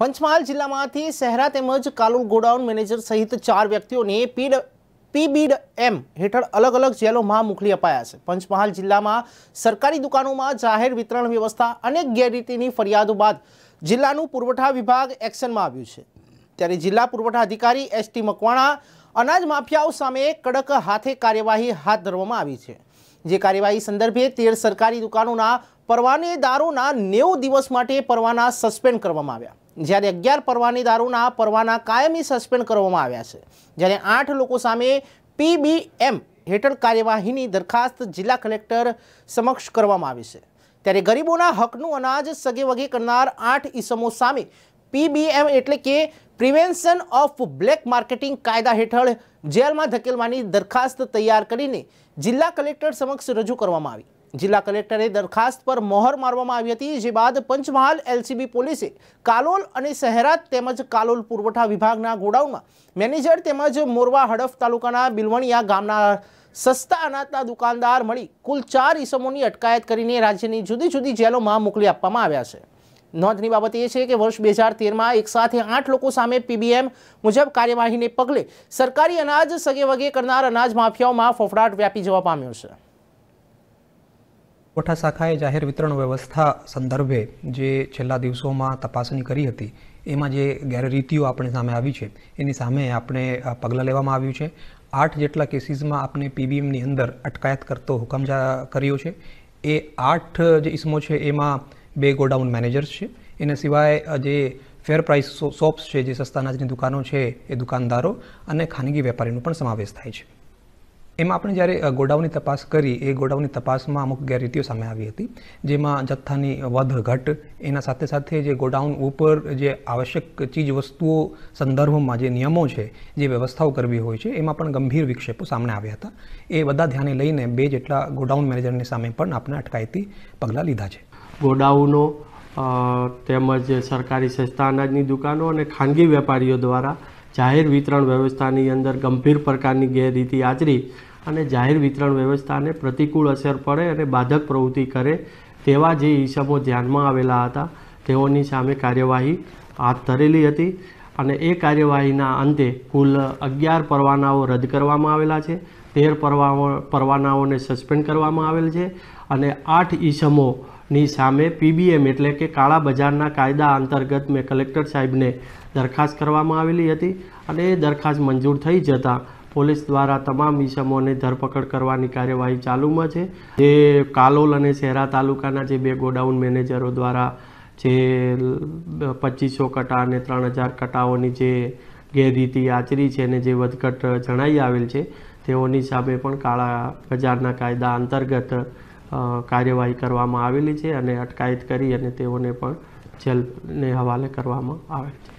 પંચમહાલ જિલ્લામાંથી શહેરા તેમજ કાલુલ godown manager સહિત ચાર વ્યક્તિઓને પીડ પીબીડ એમ હેઠળ અલગ અલગ જેલોમાં મોકલી અપાયા છે પંચમહાલ જિલ્લામાં સરકારી દુકાનોમાં જાહેર વિતરણ વ્યવસ્થા અનેક ગેરરીતિની ફરિયાદો બાદ જિલ્લાનું પુરવઠા વિભાગ એક્શનમાં આવ્યું છે ત્યારે જિલ્લા પુરવઠા અધિકારી એસ મકવાણા અનાજ માફિયાઓ સામે કડક હાથે કાર્યવાહી હાથ ધરવામાં આવી છે જે કાર્યવાહી સંદર્ભે તેર સરકારી દુકાનોના પરવાનેદારોના નેવું દિવસ માટે પરવાના સસ્પેન્ડ કરવામાં આવ્યા જ્યારે અગિયાર પરવાનેદારોના પરવાના કાયમી સસ્પેન્ડ કરવામાં આવ્યા છે જ્યારે આઠ લોકો સામે પીબીએમ હેઠળ કાર્યવાહીની દરખાસ્ત જિલ્લા કલેક્ટર સમક્ષ કરવામાં આવી છે ત્યારે ગરીબોના હકનું અનાજ સગેવગે કરનાર આઠ ઈસમો સામે પીબીએમ એટલે કે પ્રિવેન્શન ઓફ બ્લેક માર્કેટિંગ કાયદા હેઠળ જેલમાં ધકેલવાની દરખાસ્ત તૈયાર કરીને જિલ્લા કલેક્ટર સમક્ષ રજૂ કરવામાં આવી જિલ્લા કલેક્ટરે દરખાસ્ત પર મોહર મારવામાં આવી હતી જે બાદ પંચમહાલ એલસીબી પોલીસે કાલોલ અને શહેરાત તેમજ કાલોલ પુરવઠા વિભાગના ગોડાઉનમાં મેનેજર તેમજ મોરવા હડફ તાલુકાના બિલવણિયા ગામના સસ્તા અનાજના દુકાનદાર મળી કુલ ચાર ઇસમોની અટકાયત કરીને રાજ્યની જુદી જુદી જેલોમાં મોકલી આપવામાં આવ્યા છે નોંધની બાબત એ છે કે વર્ષ બે હજાર તેરમાં એક સાથે આઠ લોકો સામે પીબીએમ મુજબ કાર્યવાહીને પગલે સરકારી અનાજ સગે વગે કરનાર અનાજ માફિયાઓમાં ફફડાટ વ્યાપી જવા પામ્યો છે પુરવઠા શાખાએ જાહેર વિતરણ વ્યવસ્થા સંદર્ભે જે છેલ્લા દિવસોમાં તપાસણી કરી હતી એમાં જે ગેરરીતિઓ આપણે સામે આવી છે એની સામે આપણે પગલાં લેવામાં આવ્યું છે આઠ જેટલા કેસીસમાં આપણે પીબીએમની અંદર અટકાયત કરતો હુકમ કર્યો છે એ આઠ જે ઇસમો છે એમાં બે ગોડાઉન મેનેજર્સ છે એના સિવાય જે ફેર પ્રાઇસ શોપ્સ છે જે સસ્તા અનાજની દુકાનો છે એ દુકાનદારો અને ખાનગી વેપારીનો પણ સમાવેશ થાય છે એમાં આપણે જ્યારે ગોડાઉનની તપાસ કરી એ ગોડાઉનની તપાસમાં અમુક ગેરરીતિઓ સામે આવી હતી જેમાં જથ્થાની વધ ઘટ એના સાથે સાથે જે ગોડાઉન ઉપર જે આવશ્યક ચીજ વસ્તુઓ સંદર્ભમાં જે નિયમો છે જે વ્યવસ્થાઓ કરવી હોય છે એમાં પણ ગંભીર વિક્ષેપો સામે આવ્યા હતા એ બધા ધ્યાને લઈને બે જેટલા ગોડાઉન મેનેજરની સામે પણ આપણે અટકાયતી પગલાં લીધા છે ગોડાઉનો તેમજ સરકારી સંસ્થા અનાજની દુકાનો અને ખાનગી વેપારીઓ દ્વારા જાહેર વિતરણ વ્યવસ્થાની અંદર ગંભીર પ્રકારની ગેરરીતિ આચરી અને જાહેર વિતરણ વ્યવસ્થાને પ્રતિકૂળ અસર પડે અને બાધક પ્રવૃત્તિ કરે તેવા જે ઈસમો ધ્યાનમાં આવેલા હતા તેઓની સામે કાર્યવાહી હાથ ધરેલી હતી અને એ કાર્યવાહીના અંતે કુલ અગિયાર પરવાનાઓ રદ કરવામાં આવેલા છે તેર પરવા પરવાનાઓને સસ્પેન્ડ કરવામાં આવેલ છે અને આઠ ઇસમોની સામે પીબીએમ એટલે કે કાળા બજારના કાયદા અંતર્ગત મેં કલેક્ટર સાહેબને દરખાસ્ત કરવામાં આવેલી હતી અને એ દરખાસ્ત મંજૂર થઈ જતાં પોલીસ દ્વારા તમામ ઇસમોને ધરપકડ કરવાની કાર્યવાહી ચાલુમાં છે જે કાલોલ અને શહેરા તાલુકાના જે બે ગોડાઉન મેનેજરો દ્વારા જે પચીસો કટા અને ત્રણ હજાર કટાઓની જે ગેરરીતિ આચરી છે અને જે વધઘટ જણાઈ આવેલ છે તેઓની સામે પણ કાળા બજારના કાયદા અંતર્ગત કાર્યવાહી કરવામાં આવેલી છે અને અટકાયત કરી અને તેઓને પણ જેલને હવાલે કરવામાં આવેલ છે